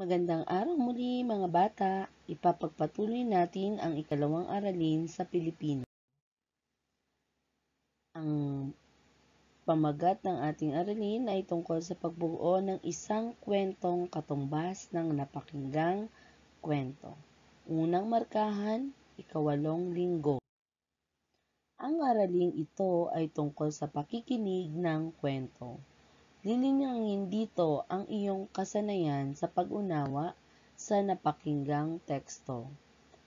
Magandang araw muli mga bata. Ipapagpatuloy natin ang ikalawang aralin sa Pilipino. Ang pamagat ng ating aralin ay tungkol sa pagbuo ng isang kwentong katumbas ng napakinggang kwento. Unang markahan, ikawalong linggo. Ang araling ito ay tungkol sa pakikinig ng kwento. Lilinyangin dito ang iyong kasanayan sa pag-unawa sa napakinggang teksto.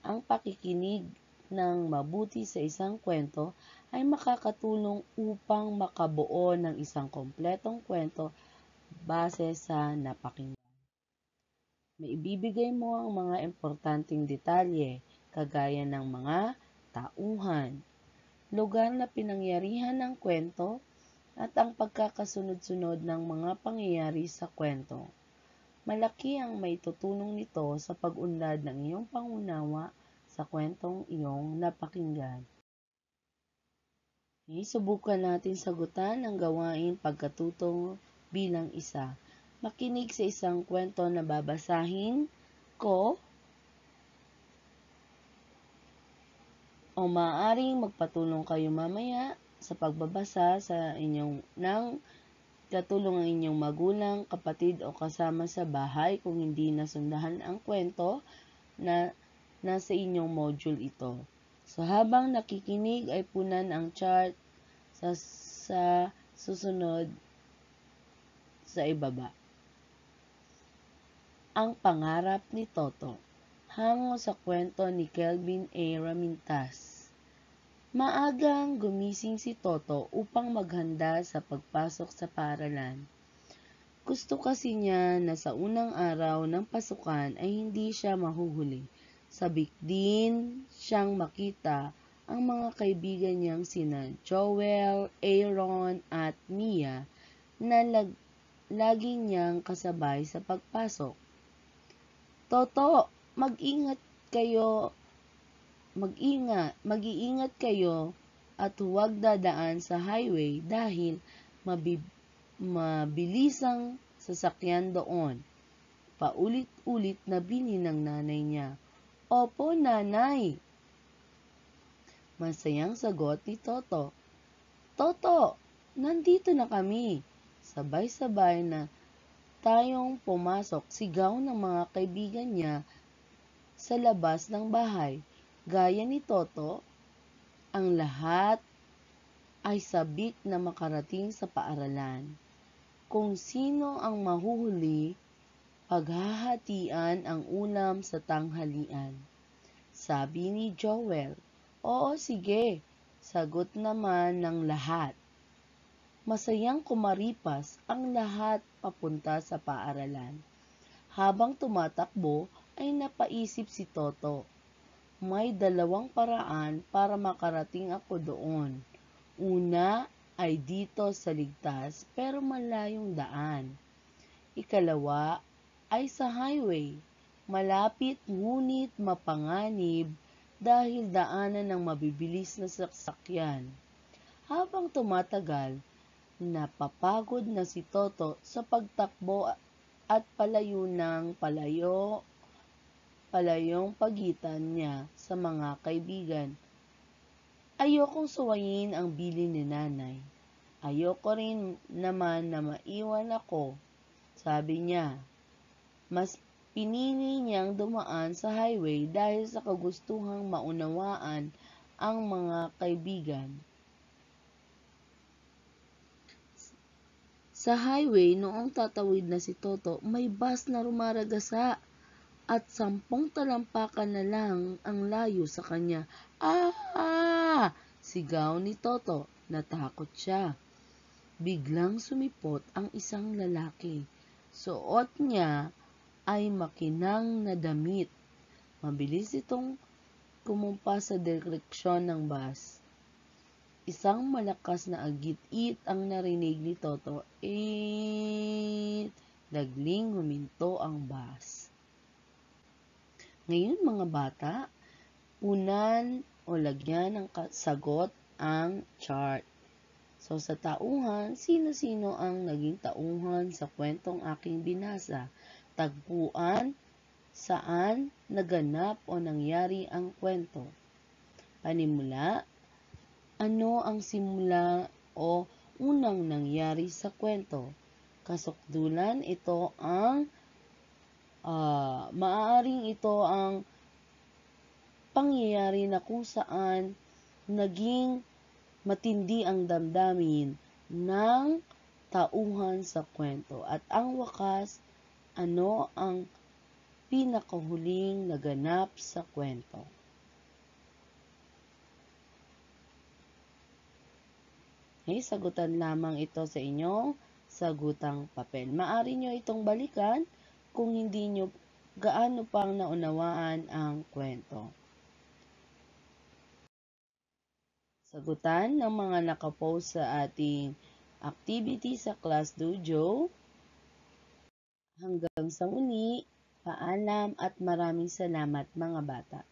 Ang pakikinig ng mabuti sa isang kwento ay makakatulong upang makabuo ng isang kompletong kwento base sa napakinggan. Maibibigay mo ang mga importanteng detalye kagaya ng mga tauhan, lugar na pinangyarihan ng kwento, at ang pagkakasunod-sunod ng mga pangyayari sa kwento. Malaki ang may tutunong nito sa pag-unlad ng iyong pangunawa sa kwentong iyong napakinggan. Subukan natin sagutan ang gawain pagkatutong bilang isa. Makinig sa isang kwento na babasahin ko o maaaring magpatulong kayo mamaya sa pagbabasa sa inyong ng katulong ang inyong magulang, kapatid o kasama sa bahay kung hindi nasundahan ang kwento na nasa inyong module ito. So habang nakikinig ay punan ang chart sa, sa susunod sa ibaba. Ang pangarap ni Toto hango sa kwento ni Kelvin A. Ramintas. Maagang gumising si Toto upang maghanda sa pagpasok sa paralan. Gusto kasi niya na sa unang araw ng pasukan ay hindi siya mahuhuli. Sabik din siyang makita ang mga kaibigan niyang sina Joel, Aaron at Mia na lag- lagi niyang kasabay sa pagpasok. Toto, mag-ingat kayo mag-ingat, mag-iingat kayo at huwag dadaan sa highway dahil mabilisang sasakyan doon. Paulit-ulit na bini ng nanay niya. Opo, nanay! Masayang sagot ni Toto. Toto, nandito na kami. Sabay-sabay na tayong pumasok sigaw ng mga kaibigan niya sa labas ng bahay. Gaya ni Toto, ang lahat ay sabik na makarating sa paaralan. Kung sino ang mahuhuli, paghahatian ang ulam sa tanghalian. Sabi ni Joel, Oo sige, sagot naman ng lahat. Masayang kumaripas ang lahat papunta sa paaralan. Habang tumatakbo ay napaisip si Toto may dalawang paraan para makarating ako doon. Una ay dito sa ligtas pero malayong daan. Ikalawa ay sa highway, malapit ngunit mapanganib dahil daanan ng mabibilis na sasakyan. Habang tumatagal, napapagod na si Toto sa pagtakbo at palayo ng palayo palayong pagitan niya sa mga kaibigan. Ayokong suwayin ang bili ni nanay. Ayoko rin naman na maiwan ako, sabi niya. Mas pinili niyang dumaan sa highway dahil sa kagustuhang maunawaan ang mga kaibigan. Sa highway, noong tatawid na si Toto, may bus na rumaragasa at sampung talampakan na lang ang layo sa kanya. Ah! Sigaw ni Toto. Natakot siya. Biglang sumipot ang isang lalaki. Suot niya ay makinang na damit. Mabilis itong kumumpa sa direksyon ng bus. Isang malakas na agit-it ang narinig ni Toto. Eh, dagling huminto ang bus. Ngayon mga bata, unan o lagyan ng sagot ang chart. So sa tauhan, sino-sino ang naging tauhan sa kwentong aking binasa? Tagpuan, saan naganap o nangyari ang kwento. Panimula, ano ang simula o unang nangyari sa kwento? Kasukdulan, ito ang Uh, maaaring ito ang pangyayari na kung saan naging matindi ang damdamin ng tauhan sa kwento. At ang wakas, ano ang pinakahuling naganap sa kwento. Okay, sagutan lamang ito sa inyong sagutang papel. Maari nyo itong balikan kung hindi nyo gaano pang naunawaan ang kwento. Sagutan ng mga nakapost sa ating activity sa Class Dojo. Hanggang sa uni, paalam at maraming salamat mga bata.